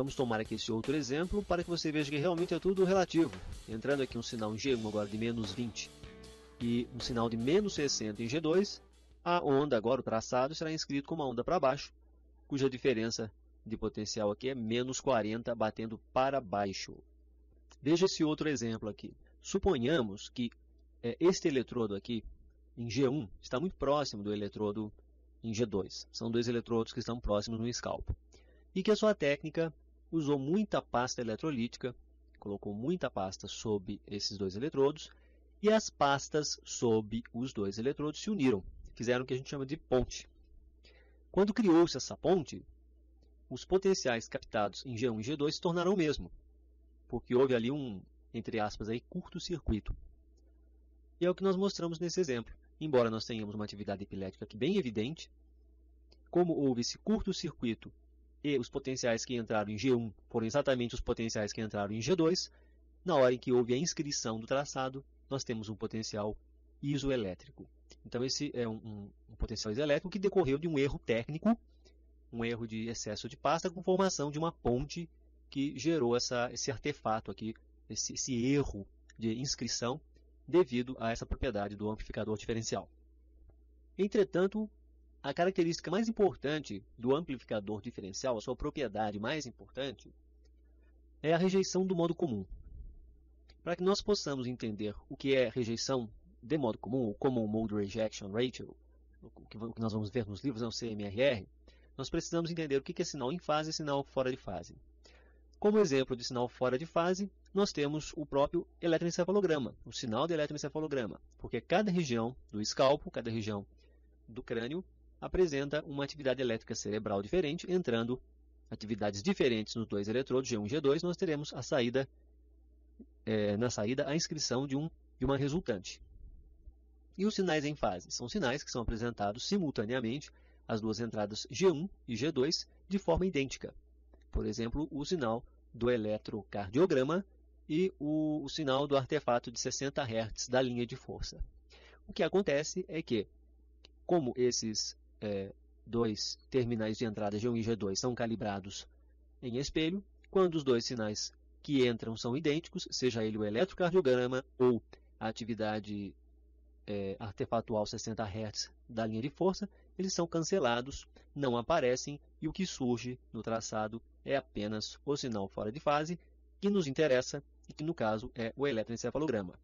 Vamos tomar aqui esse outro exemplo para que você veja que realmente é tudo relativo. Entrando aqui um sinal em G1 agora de menos 20 e um sinal de menos 60 em G2, a onda agora, o traçado, será inscrito como uma onda para baixo, cuja diferença de potencial aqui é menos 40 batendo para baixo. Veja esse outro exemplo aqui. Suponhamos que é, este eletrodo aqui, em G1, está muito próximo do eletrodo em G2. São dois eletrodos que estão próximos no escalpo. E que a sua técnica usou muita pasta eletrolítica, colocou muita pasta sob esses dois eletrodos e as pastas sob os dois eletrodos se uniram, fizeram o que a gente chama de ponte. Quando criou-se essa ponte, os potenciais captados em G1 e G2 se tornaram o mesmo, porque houve ali um, entre aspas, curto-circuito. E é o que nós mostramos nesse exemplo. Embora nós tenhamos uma atividade epilética aqui bem evidente, como houve esse curto-circuito e os potenciais que entraram em G1 foram exatamente os potenciais que entraram em G2, na hora em que houve a inscrição do traçado, nós temos um potencial isoelétrico. Então, esse é um, um, um potencial isoelétrico que decorreu de um erro técnico, um erro de excesso de pasta com formação de uma ponte que gerou essa, esse artefato aqui, esse, esse erro de inscrição devido a essa propriedade do amplificador diferencial. Entretanto, a característica mais importante do amplificador diferencial, a sua propriedade mais importante, é a rejeição do modo comum. Para que nós possamos entender o que é rejeição de modo comum, o Common Mode Rejection Ratio, o que nós vamos ver nos livros, é o CMRR, nós precisamos entender o que é sinal em fase e sinal fora de fase. Como exemplo de sinal fora de fase, nós temos o próprio eletroencefalograma, o sinal de eletroencefalograma, porque cada região do escalpo, cada região do crânio, apresenta uma atividade elétrica cerebral diferente, entrando atividades diferentes nos dois eletrodos G1 e G2, nós teremos a saída, é, na saída a inscrição de, um, de uma resultante. E os sinais em fase? São sinais que são apresentados simultaneamente as duas entradas G1 e G2 de forma idêntica. Por exemplo, o sinal do eletrocardiograma e o, o, sinal do artefato de 60 Hz da linha de força. O que acontece é que, como esses é, dois terminais de entrada G1 e G2 são calibrados em espelho, quando os dois sinais que entram são idênticos, seja ele o eletrocardiograma ou a atividade é, artefatual 60 Hz da linha de força, eles são cancelados, não aparecem e o que surge no traçado é apenas o sinal fora de fase que nos interessa e que no caso é o eletroencefalograma.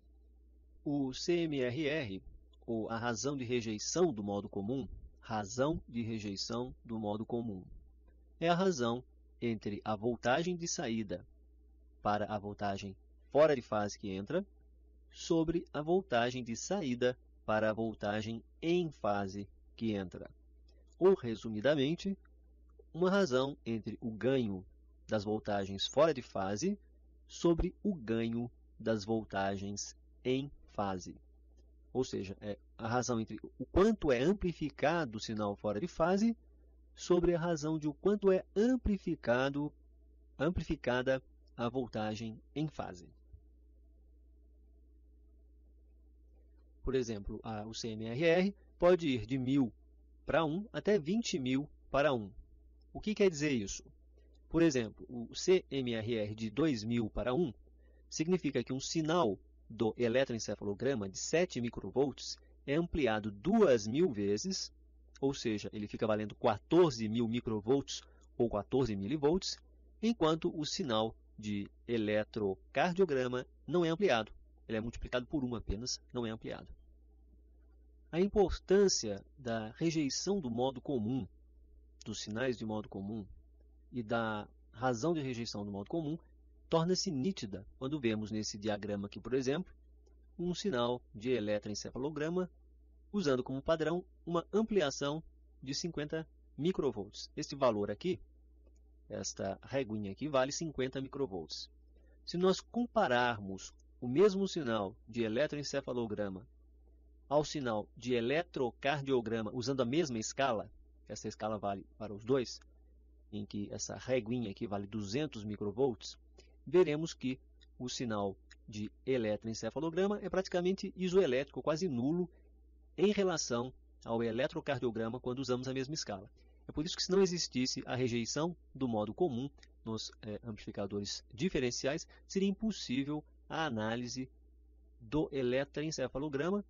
O CMRR, ou a razão de rejeição do modo comum, razão de rejeição do modo comum. É a razão entre a voltagem de saída para a voltagem fora de fase que entra sobre a voltagem de saída para a voltagem em fase que entra. Ou, resumidamente, uma razão entre o ganho das voltagens fora de fase sobre o ganho das voltagens em fase. Ou seja, é a razão entre o quanto é amplificado o sinal fora de fase sobre a razão de o quanto é amplificado amplificada a voltagem em fase. Por exemplo, a, o CMRR pode ir de 1.000 para 1 até 20.000 para 1. O que quer dizer isso? Por exemplo, o CMRR de 2.000 para 1 significa que um sinal do eletroencefalograma de 7 microvolts é ampliado duas mil vezes, ou seja, ele fica valendo 14 mil microvolts ou 14 milivolts, enquanto o sinal de eletrocardiograma não é ampliado. Ele é multiplicado por 1 apenas, não é ampliado. A importância da rejeição do modo comum, dos sinais de modo comum, e da razão de rejeição do modo comum torna-se nítida quando vemos nesse diagrama aqui, por exemplo, um sinal de eletroencefalograma, usando como padrão uma ampliação de 50 microvolts. Este valor aqui, esta reguinha aqui, vale 50 microvolts. Se nós compararmos o mesmo sinal de eletroencefalograma ao sinal de eletrocardiograma usando a mesma escala, essa escala vale para os dois, em que essa reguinha aqui vale 200 microvolts, veremos que o sinal de eletroencefalograma é praticamente isoelétrico, quase nulo, em relação ao eletrocardiograma quando usamos a mesma escala. É por isso que se não existisse a rejeição do modo comum nos é, amplificadores diferenciais, seria impossível a análise do eletroencefalograma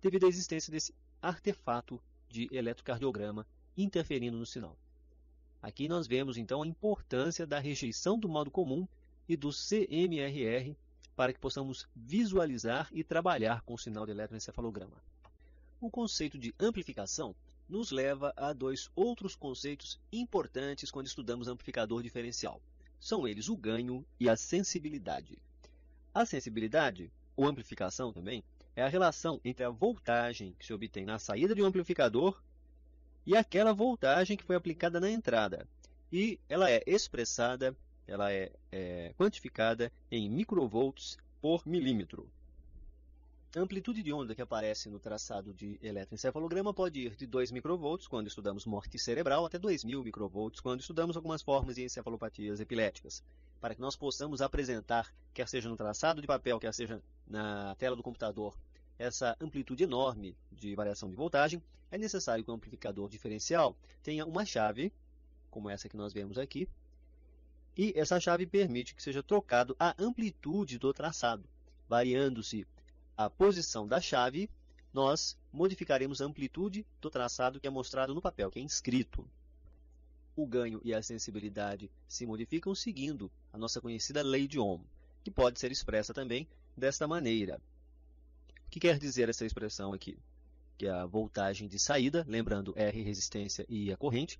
devido à existência desse artefato de eletrocardiograma interferindo no sinal. Aqui nós vemos então a importância da rejeição do modo comum e do CMRR para que possamos visualizar e trabalhar com o sinal de eletroencefalograma. O conceito de amplificação nos leva a dois outros conceitos importantes quando estudamos amplificador diferencial. São eles o ganho e a sensibilidade. A sensibilidade, ou amplificação também, é a relação entre a voltagem que se obtém na saída de um amplificador e aquela voltagem que foi aplicada na entrada. E ela é expressada ela é, é quantificada em microvolts por milímetro. A amplitude de onda que aparece no traçado de eletroencefalograma pode ir de 2 microvolts quando estudamos morte cerebral até 2.000 microvolts quando estudamos algumas formas de encefalopatias epiléticas. Para que nós possamos apresentar, quer seja no traçado de papel, quer seja na tela do computador, essa amplitude enorme de variação de voltagem, é necessário que o amplificador diferencial tenha uma chave, como essa que nós vemos aqui, e essa chave permite que seja trocado a amplitude do traçado. Variando-se a posição da chave, nós modificaremos a amplitude do traçado que é mostrado no papel, que é inscrito. O ganho e a sensibilidade se modificam seguindo a nossa conhecida lei de Ohm, que pode ser expressa também desta maneira. O que quer dizer essa expressão aqui? Que é a voltagem de saída, lembrando R resistência e a corrente,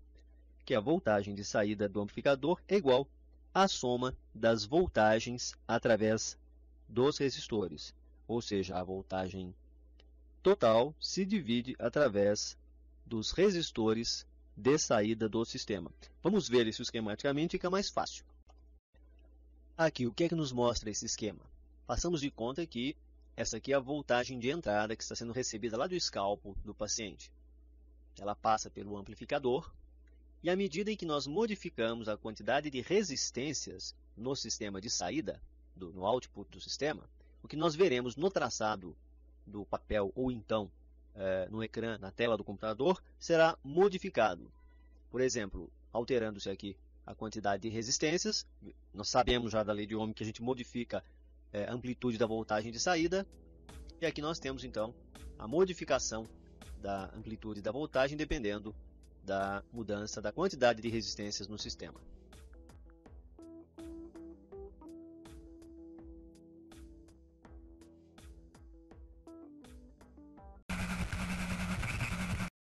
que a voltagem de saída do amplificador é igual a soma das voltagens através dos resistores, ou seja, a voltagem total se divide através dos resistores de saída do sistema. Vamos ver isso esquematicamente, fica é mais fácil. Aqui, o que é que nos mostra esse esquema? Passamos de conta que essa aqui é a voltagem de entrada que está sendo recebida lá do escalpo do paciente. Ela passa pelo amplificador e à medida em que nós modificamos a quantidade de resistências no sistema de saída, do, no output do sistema, o que nós veremos no traçado do papel ou então eh, no ecrã, na tela do computador, será modificado. Por exemplo, alterando-se aqui a quantidade de resistências, nós sabemos já da lei de Ohm que a gente modifica eh, a amplitude da voltagem de saída, e aqui nós temos então a modificação da amplitude da voltagem dependendo da mudança da quantidade de resistências no sistema.